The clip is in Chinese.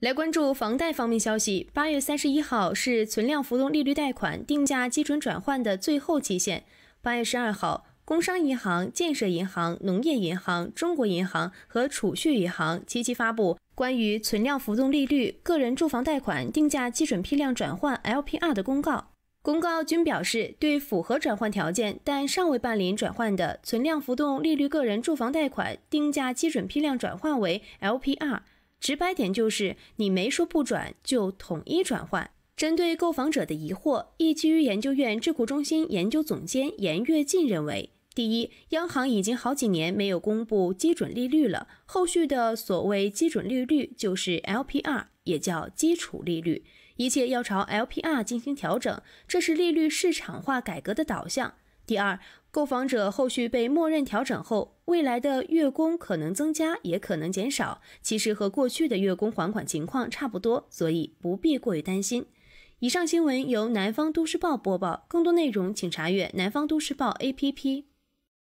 来关注房贷方面消息。八月三十一号是存量浮动利率贷款定价基准转换的最后期限。八月十二号，工商银行、建设银行、农业银行、中国银行和储蓄银行积极发布关于存量浮动利率个人住房贷款定价基准批量转换 LPR 的公告。公告均表示，对符合转换条件但尚未办理转换的存量浮动利率个人住房贷款，定价基准批量转换为 LPR。直白点就是，你没说不转就统一转换。针对购房者的疑惑，易居研究院智库中心研究总监严跃进认为，第一，央行已经好几年没有公布基准利率了，后续的所谓基准利率就是 LPR，也叫基础利率，一切要朝 LPR 进行调整，这是利率市场化改革的导向。第二，购房者后续被默认调整后，未来的月供可能增加，也可能减少。其实和过去的月供还款情况差不多，所以不必过于担心。以上新闻由南方都市报播报，更多内容请查阅南方都市报 APP。